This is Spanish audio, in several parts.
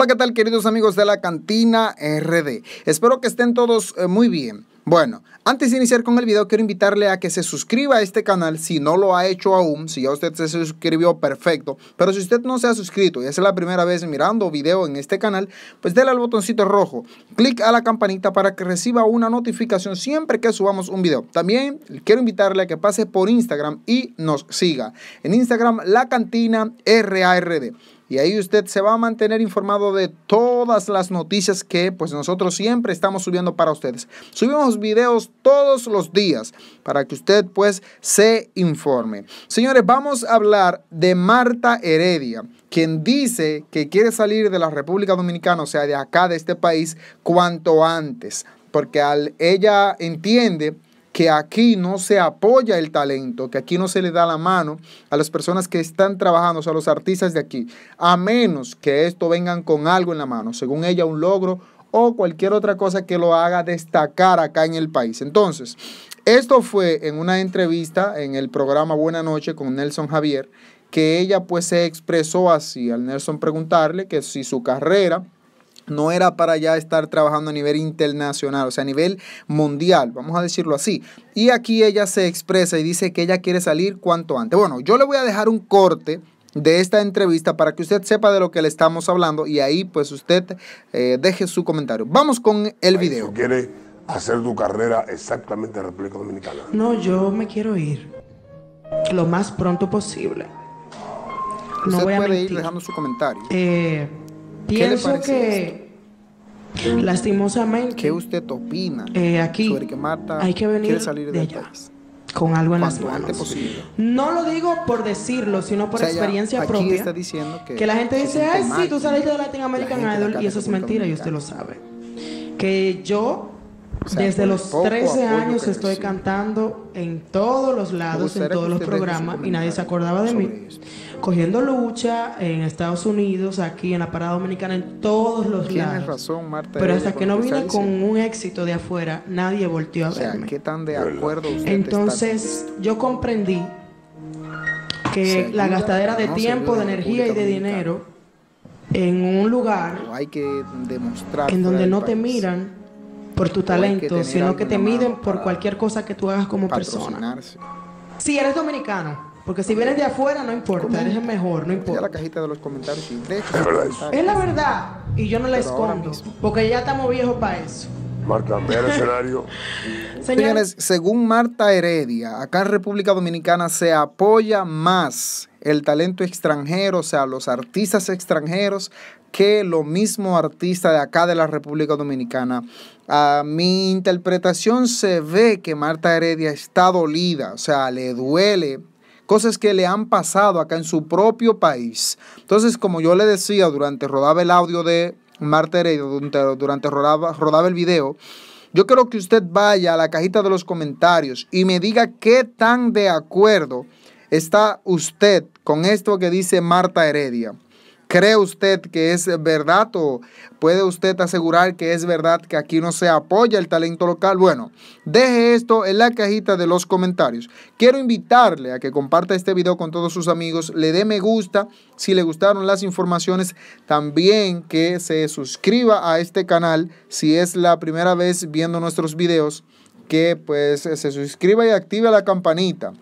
Hola, ¿qué tal queridos amigos de la cantina RD? Espero que estén todos eh, muy bien. Bueno, antes de iniciar con el video quiero invitarle a que se suscriba a este canal si no lo ha hecho aún, si ya usted se suscribió, perfecto, pero si usted no se ha suscrito y es la primera vez mirando video en este canal, pues déle al botoncito rojo, clic a la campanita para que reciba una notificación siempre que subamos un video. También quiero invitarle a que pase por Instagram y nos siga en Instagram la cantina RARD. Y ahí usted se va a mantener informado de todas las noticias que pues nosotros siempre estamos subiendo para ustedes. Subimos videos todos los días para que usted pues se informe. Señores, vamos a hablar de Marta Heredia, quien dice que quiere salir de la República Dominicana, o sea, de acá, de este país, cuanto antes. Porque ella entiende que aquí no se apoya el talento, que aquí no se le da la mano a las personas que están trabajando, o sea, a los artistas de aquí, a menos que esto vengan con algo en la mano, según ella un logro o cualquier otra cosa que lo haga destacar acá en el país. Entonces, esto fue en una entrevista en el programa Buena Noche con Nelson Javier, que ella pues se expresó así, al Nelson preguntarle que si su carrera no era para ya estar trabajando a nivel internacional, o sea, a nivel mundial, vamos a decirlo así. Y aquí ella se expresa y dice que ella quiere salir cuanto antes. Bueno, yo le voy a dejar un corte de esta entrevista para que usted sepa de lo que le estamos hablando y ahí pues usted eh, deje su comentario. Vamos con el video. ¿Quiere hacer tu carrera exactamente en República Dominicana? No, yo me quiero ir lo más pronto posible. Usted puede ir dejando su comentario. Eh, Pienso ¿Qué le que esto? lastimosamente. ¿Qué usted opina? Eh, aquí hay que venir de allá con algo en las manos. Posible. No lo digo por decirlo, sino por experiencia aquí propia. Está diciendo que, que la gente dice, ay, sí, tú saliste de Latin American y eso es mentira y usted lo sabe. Que yo desde pues, los 13 años estoy cantando en todos los lados, en todos los programas y nadie se acordaba de mí. Cogiendo lucha en Estados Unidos, aquí en la Parada Dominicana, en todos los lados. Tienes razón, Marta. Pero hasta que no vine con un éxito de afuera, nadie volteó a verme. ¿qué tan de acuerdo Entonces, yo comprendí que la gastadera de tiempo, de energía y de dinero en un lugar en donde no te miran por tu talento, sino que te miden por cualquier cosa que tú hagas como persona. Si eres dominicano, porque si vienes de afuera no importa, eres el mejor, no importa. la cajita de los comentarios es, la verdad y yo no la escondo, porque ya estamos viejos para eso. Marta, el escenario. Señores, según Marta Heredia, acá en República Dominicana se apoya más el talento extranjero, o sea, los artistas extranjeros, que lo mismo artista de acá de la República Dominicana. A mi interpretación se ve que Marta Heredia está dolida, o sea, le duele cosas que le han pasado acá en su propio país. Entonces, como yo le decía durante rodaba el audio de Marta Heredia, durante, rodaba, rodaba el video, yo creo que usted vaya a la cajita de los comentarios y me diga qué tan de acuerdo ¿Está usted con esto que dice Marta Heredia? ¿Cree usted que es verdad o puede usted asegurar que es verdad que aquí no se apoya el talento local? Bueno, deje esto en la cajita de los comentarios. Quiero invitarle a que comparta este video con todos sus amigos, le dé me gusta si le gustaron las informaciones, también que se suscriba a este canal si es la primera vez viendo nuestros videos, que pues se suscriba y active la campanita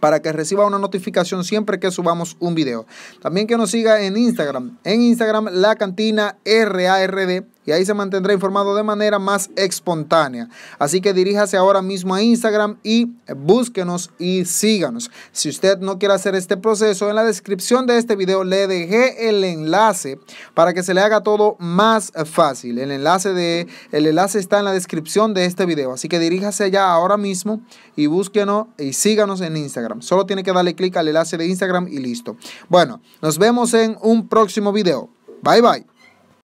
para que reciba una notificación siempre que subamos un video. También que nos siga en Instagram, en Instagram la cantina RARD y ahí se mantendrá informado de manera más espontánea. Así que diríjase ahora mismo a Instagram y búsquenos y síganos. Si usted no quiere hacer este proceso, en la descripción de este video le dejé el enlace para que se le haga todo más fácil. El enlace, de, el enlace está en la descripción de este video, así que diríjase allá ahora mismo y búsquenos y síganos en Instagram. Solo tiene que darle clic al enlace de Instagram y listo. Bueno, nos vemos en un próximo video. Bye bye.